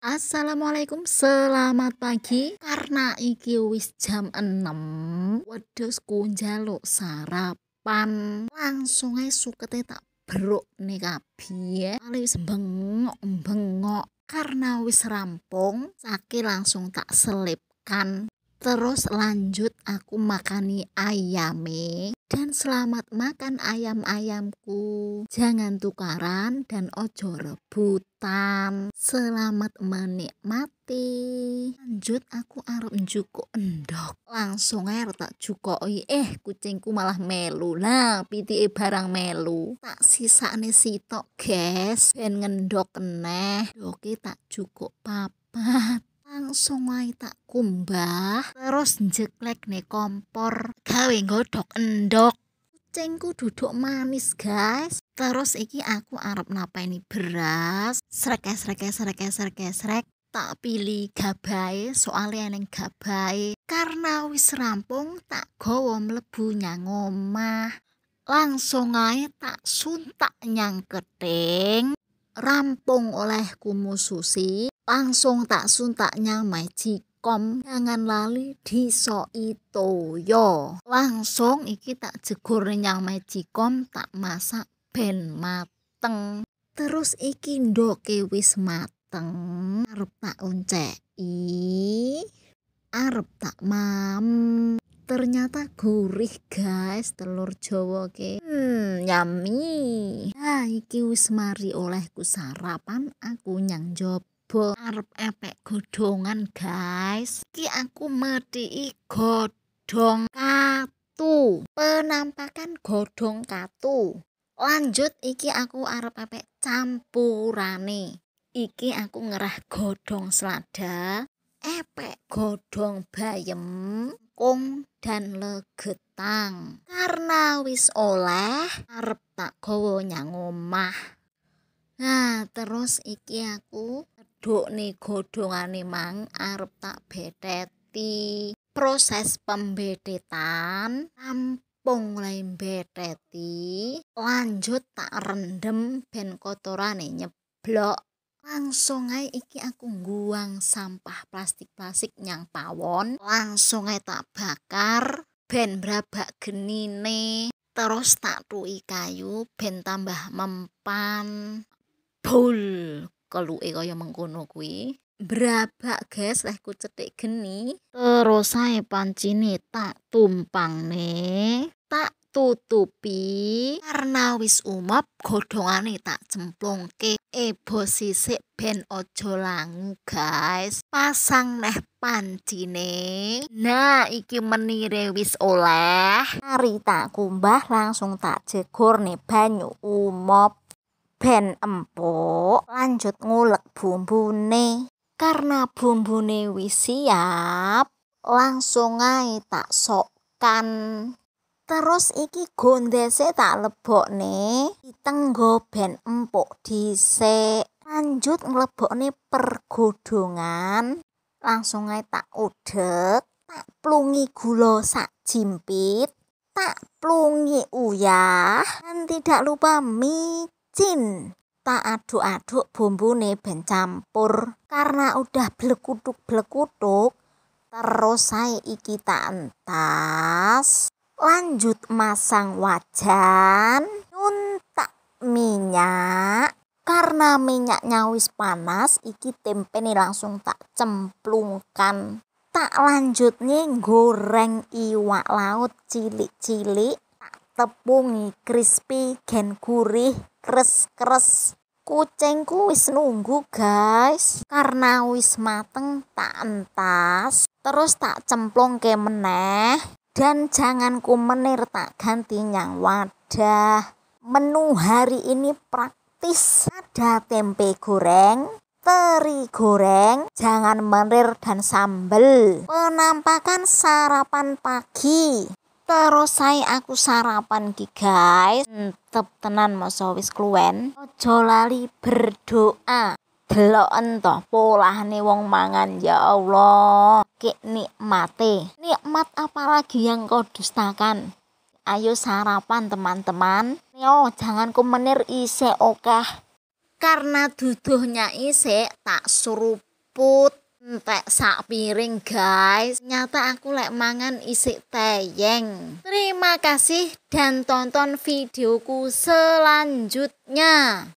Assalamualaikum, selamat pagi. Karena iki wis jam 6, wedhusku njaluk sarapan. Langsung ae sukete tak beruk nih kabeh. ya. wis bengok-bengok karena wis rampung, saki langsung tak selipkan. Terus lanjut aku makani ayame dan selamat makan ayam-ayamku. Jangan tukaran dan ojo rebutan. Selamat menikmati. Lanjut aku arep njukuk endok. Langsung air tak jukoi. Eh kucingku malah melu. Nah piti barang melu. Tak sisa nih sitok, guys. Ben ngendok keneh. oke tak jukuk papat langsung wae tak kumbah terus jelek nih kompor gawe nggodhok endok kucingku duduk manis guys terus iki aku arep ini beras srek srek srek srek srek tak pilih gabai soalnya neng gabai karena wis rampung tak gowo mlebu nyang omah langsung aja tak suntak nyang keting rampung oleh kumususi, langsung tak suntaknya majikom jangan lali di so ito yo langsung iki tak jegur nyang majikom tak masak ben mateng terus iki ndoke wis mateng arep tak unceki arep tak mam ternyata gurih guys telur jawa ke hmm yummy nah iki wis mari olehku sarapan aku nyang jobo arep epek godongan guys iki aku mati godong katu penampakan godong katu lanjut iki aku arep epek campurane iki aku ngerah godong selada epek godong bayem kangkung dan legetang karena wis oleh arep tak gawa nyang omah nah terus iki aku nih godhongane mang arep tak beteti proses pembedetan rampung lain beteti lanjut tak rendem ben kotorane nyeblok langsung ae iki aku guang sampah plastik-plastik nyang pawon langsung ae tak bakar ben brabak genine terus tak tui kayu ben tambah mempan bol ego yang mengkono kui. Berabak guys lehku cetik geni terus ae pancine tak tumpang nih tak tutupi karena wis umap godhongane tak cemplungke ebo sisik ben aja langu guys pasang neh pancine nah iki menire wis oleh hari tak kumbah langsung tak jegur nih banyu umap ben empuk lanjut ngulek bumbune karena bumbune wis siap langsung ae tak sokkan Terus iki gondese tak lebok nih, ditenggo ben empuk dhisik. Lanjut nih pergodongan. Langsung aja tak udek tak plungi gula sak jimpit, tak plungi uyah, dan tidak lupa micin. Tak aduk-aduk nih ben campur. Karena udah blekutuk-blekutuk, terus saya iki tak entas. Lanjut masang wajan, nyuntak minyak. Karena minyaknya wis panas, iki tempe nih langsung tak cemplungkan. Tak lanjut nih goreng iwak laut cilik-cilik tepungi crispy gen gurih kres kres kucingku wis nunggu guys karena wis mateng tak entas terus tak cemplung ke meneh dan jangan ku menir tak ganti nyang wadah menu hari ini praktis ada tempe goreng teri goreng jangan menir dan sambel penampakan sarapan pagi terus saya aku sarapan ki guys tetep tenan mau wis kluwen ojo lali berdoa delok ento nih wong mangan ya Allah ki nikmate nikmat apalagi yang kau dustakan ayo sarapan teman-teman yo jangan kumenir isek okeh karena duduhnya isi tak seruput entek sak piring guys nyata aku lek mangan isi teyeng terima kasih dan tonton videoku selanjutnya